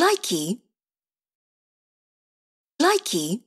Likey. Likey.